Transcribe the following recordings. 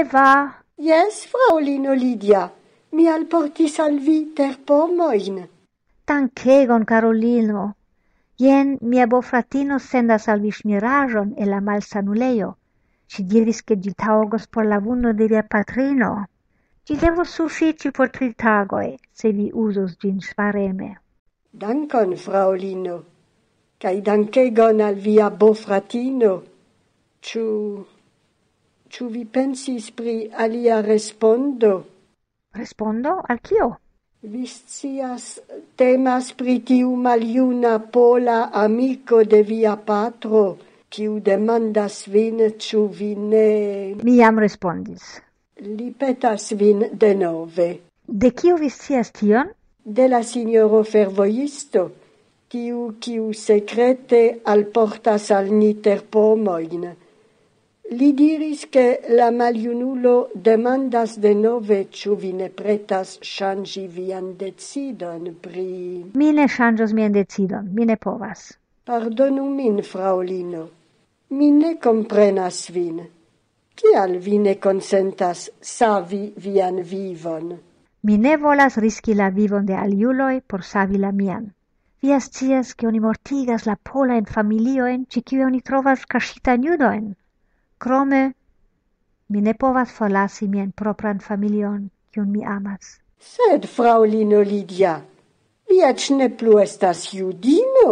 Eva. Yes, fraulino Lydia. Mi alportis al vi ter pomoin. Tankegon, Carolino. Jen mia bo fratino sendas al vi e la malsanuleio. Ci diris che di taugos por la vundo di via patrino. Ci devo suffici por tri tagoi, se vi usos gin spareme. Dankon, Dankon, fraulino cae dancegon al via bo fratino. Ciu vi pensis pri alia respondo? Respondo? Al cio? Viscias temas pri tiu maliuna pola amico de via patro, ciu demandas vin, ciu vi ne... Mi am respondis. Li petas vin denove. De cio viscias tion? De la signoro fervoisto tiu quiu secrete al portas al niter pomoin. Li diris che la maliunulo demandas de nove ciu vi ne pretas shangi vian decidon pri... Mi ne shangios mien decidon, mi ne povas. Pardonu min, fraulino. Mi ne comprenas vin. Cial vi ne consentas savi vian vivon? Mi ne volas riski la vivon de aliuloi por savi la mian. Vias cias che oni mortigas la pola in familio en ci qui oni trovas cascita nudo en. Crome mi ne povas forlasi mien propran familion cion mi amas. Sed fraulino Lidia, vi ac ne plu estas judino?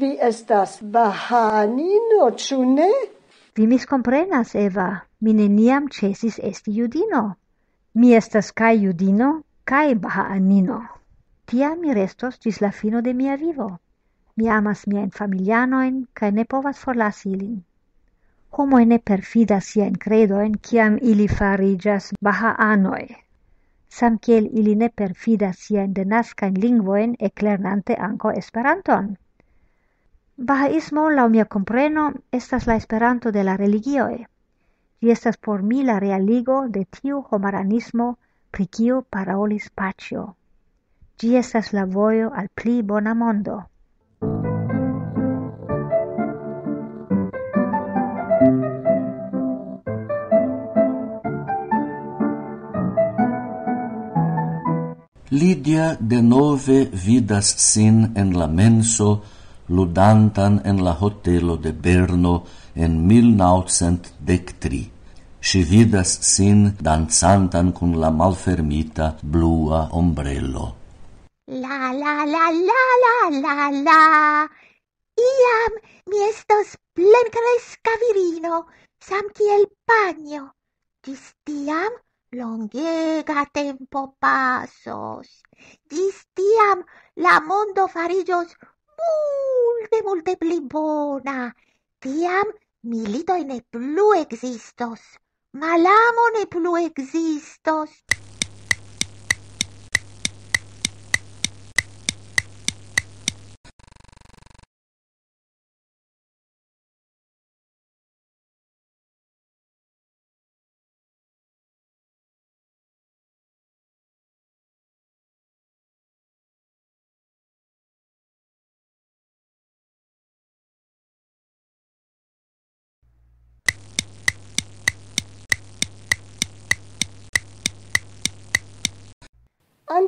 Vi estas bahanino, ciu ne? Vi mis comprenas, Eva, mi ne niam cesis esti judino. Mi estas kai judino, kai bahanino ti ami restos gis la fino de mia vivo. Mi amas mia in familiano en ca ne povas forlas ilin. Como ne perfidas sia in credo en ciam ili farigas baha anoe. Sam kiel ili ne perfidas sia in denasca in lingvoen eclernante anco esperanton. Bahaismo, lau mia compreno estas la esperanto de la religioe. Y estas por mi la realigo de tiu homaranismo pri kiu paraolis pacio. Gi estas la vojo al pli bona mondo. Lidia de nove vidas sin en la menso ludantan en la hotelo de Berno en 1903. Si vidas sin danzantan cun la malfermita blua ombrello. La, la, la, la, la, la, la. Iam mi estos plenkreskha virino, sam kiel paño tempo pasos. Distiam la mondo farillos multe, multe pli Tiam milito ne plu existos, Malamo ne plu existos.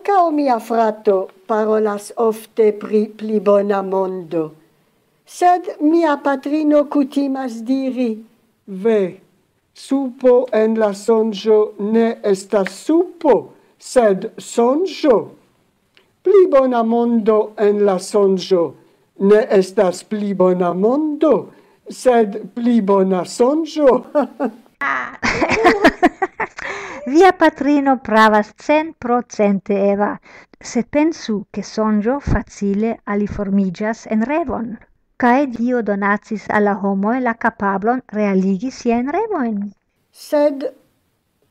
Kao mia frato parolas ofte pri plibona mondo, sed mia patrino cutimas diri, Ve, supo en la sonjo ne estas supo, sed sonjo. Plibona mondo en la sonjo ne estas plibona mondo, sed plibona sonjo. Ah. Via patrino pravas cent pro cent Eva, se pensu che sonjo facile ali formigias en revon. Cae Dio donatis alla homo la capablon realigi sia en revon. Sed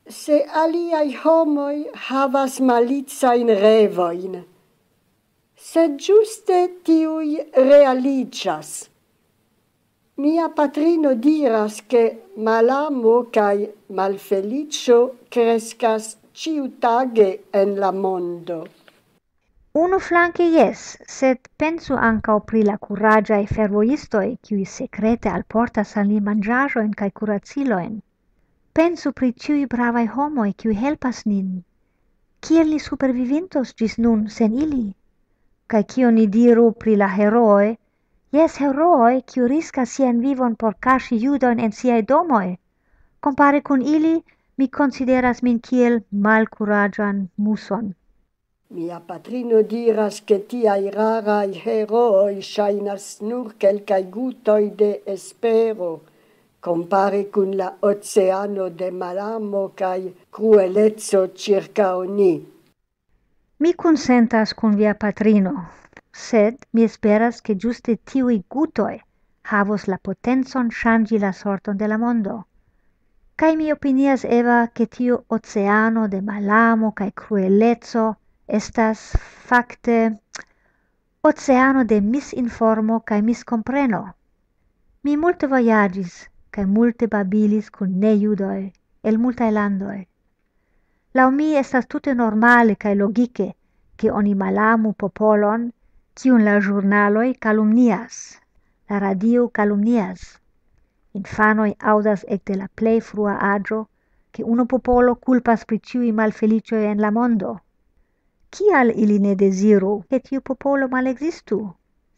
se aliai homoi havas malitza in revoin, sed giuste tiui realigias – Mia patrino diras che malamo cae malfelicio crescas ciutage en la mondo. Uno flanque yes, sed pensu anca pri la curagiae e fervoistoi cui secrete al porta san li mangiaroen cae curaciloen. Pensu pri ciui bravai homoi cui helpas nin. Ciel ni supervivintos gis nun sen ili? Cae cio ni diru pri la heroe Ies heroi, qui risca sien vivon por cashi judon en siei domoi. Compare cun ili, mi consideras min ciel mal curajan muson. Mia patrino diras che tiai rarai heroi shainas nur quelcai gutoi de espero, compare cun la oceano de malamo cae cruelezzo circa oni. Mi consentas cun via patrino, sed mi speras che giuste tiu i gutoi havos la potenzon changi la sorton de la mondo. Cai mi opinias eva che tiu oceano de malamo cae cruelezzo estas facte oceano de misinformo cae miscompreno. Mi multe voyagis cae multe babilis kun ne judoi el multae landoi. Lao mi estas tutte normale cae logike che oni malamu popolon ciun la jurnaloi calumnias, la radio calumnias. Infanoi audas ecte la plei frua adro che uno popolo culpas pri i malfelicioi en la mondo. Cial ili ne desiru, che tiu popolo mal existu?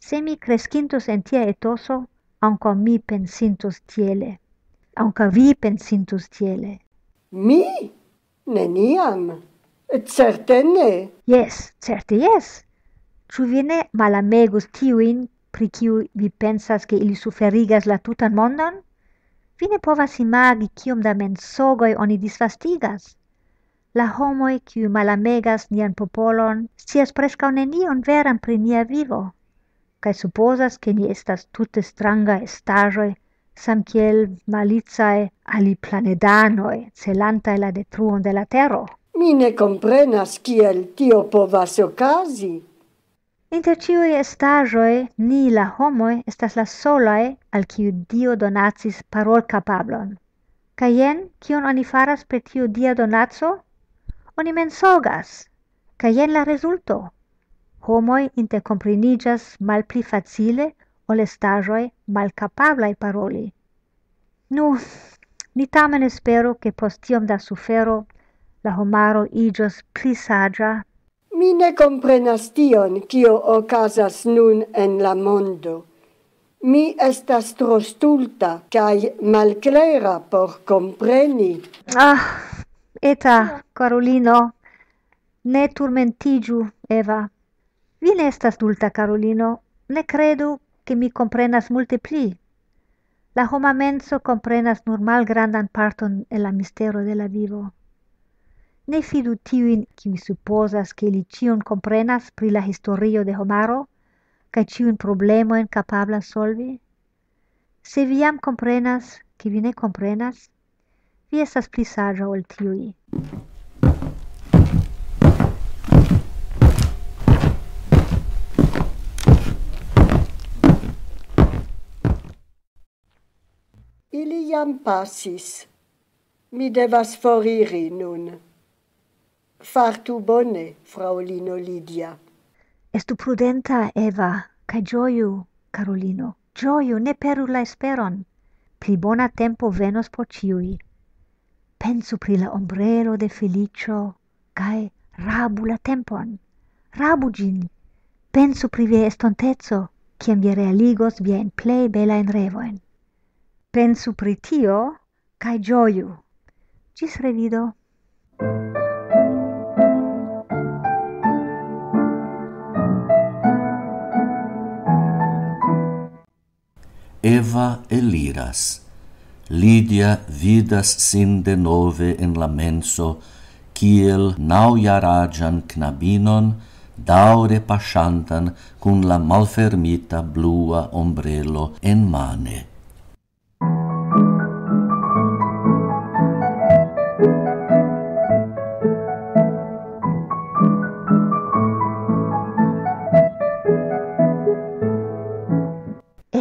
Se mi crescintus en tia etoso, anca mi pensintus tiele. Anca vi pensintus tiele. Mi? Neniam? Certe ne. Yes, certe yes vi ne malamegus tiuin, pri ciu vi pensas che ili suferigas la tutan mondon? ne povas imagi cium da mensogoi oni disfastigas. La homoi ciu malamegas nian popolon, sias presca un veran pri nia vivo. Cai supozas, che ni estas tutte stranga estagioi, sam kiel malitzae ali planedanoi celanta la detruon de la Mi Mine comprenas kiel tio povas ocasi. Inter ciui estagioi, ni la homoi estas la solae al ciu Dio donatsis parol capablon. Ca jen, cion oni faras per tiu dia donatso? Oni mensogas. Ca jen la resulto. Homoi intercomprinigas mal pli facile ol estagioi mal capablae paroli. Nu, ni tamen espero che post da sufero la homaro igios pli sagia Mi ne comprenas tion, kio ocasas nun en la mondo. Mi estas tro stulta, cae malclera por compreni. Ah, eta, Carolino, ne turmentigiu, Eva. Vi ne estas stulta, Carolino, ne credu che mi comprenas multe pli. La homa menso comprenas nur mal grandan parton e la mistero de la vivo ne fidu tiuin, kiu supposas, ke li cion comprenas pri la historio de Homaro, kai ciun problemo en capabla solvi? Se viam comprenas, ke vi ne comprenas, vi estas pli saĝa ol tiuj. Ili jam pasis. Mi devas foriri nun. Fartu bone, fraulino Lidia. Estu prudenta, Eva, ca gioiu, Carolino. Gioiu, ne peru la esperon. Pli bona tempo venos po ciui. Pensu pri la ombrelo de Felicio, cae rabu la tempon. Rabu gin. Pensu pri vie estontezo, ciam vie realigos vie in plei bela in revoen. Pensu pri tio, cae gioiu. Gis revido. Gioiu. Eva eliras. Lidia vidas sin de nove en la menso, kiel naujaragian knabinon, daure paschantan cun la malfermita blua ombrelo en mane.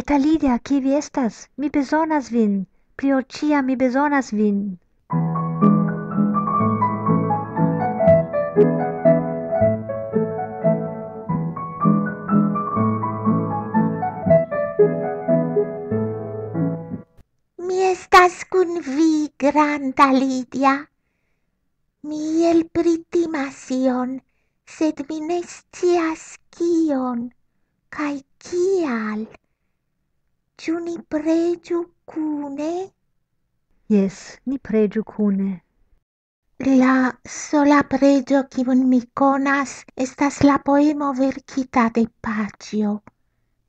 Esta Lidia, qui vi estas? Mi besonas vin. Prio cia mi besonas vin. Mi estas cun vi, granda Lidia. Mi el pritimasion, sed mi nestias cion, cae Cial ciu ni pregiu cune? Yes, ni pregiu cune. La sola pregio civun mi conas estas la poemo vercita de pacio.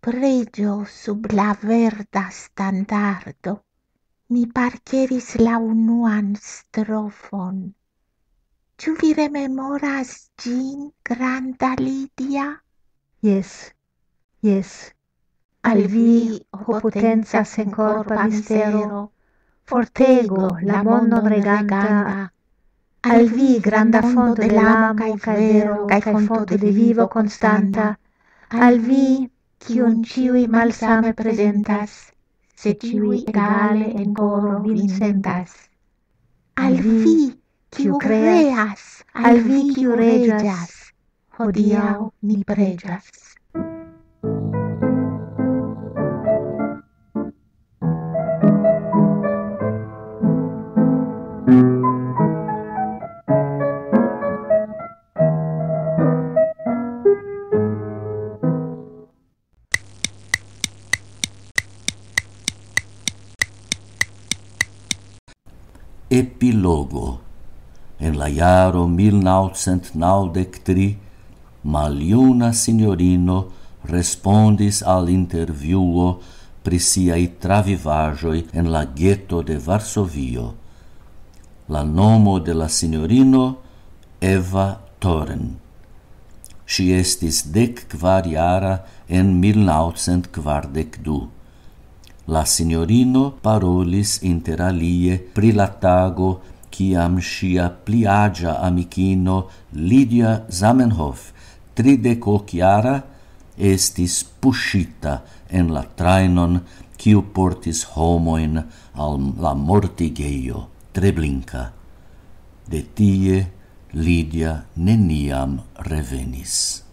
Pregio sub la verda standardo. Mi parceris la unuan strofon. Ciu vi rememoras gin, granda Lidia? Yes, yes, al vi, potenza sen corpo mistero, fortego la mondo reganta, al vi, granda fondo dell'amo cae vero, cae fondo di vivo constanta, al vi, chiun ciui malsame presentas, se ciui egale en coro vincentas. Al vi, chiu creas, al vi, chiu regias, odiau ni pregias. logo en la iaro 1993 maliuna signorino respondis al interviuo pri sia travivajo en la ghetto de Varsovio la nomo de la signorino Eva Toren Si estis dec quariara en 1942. La signorino parolis interalie pri latago ciam sia pliaja amikino Lidia Zamenhof trideco chiara estis pushita en la trainon kiu portis homo in al la mortigeio treblinka de tie Lidia neniam revenis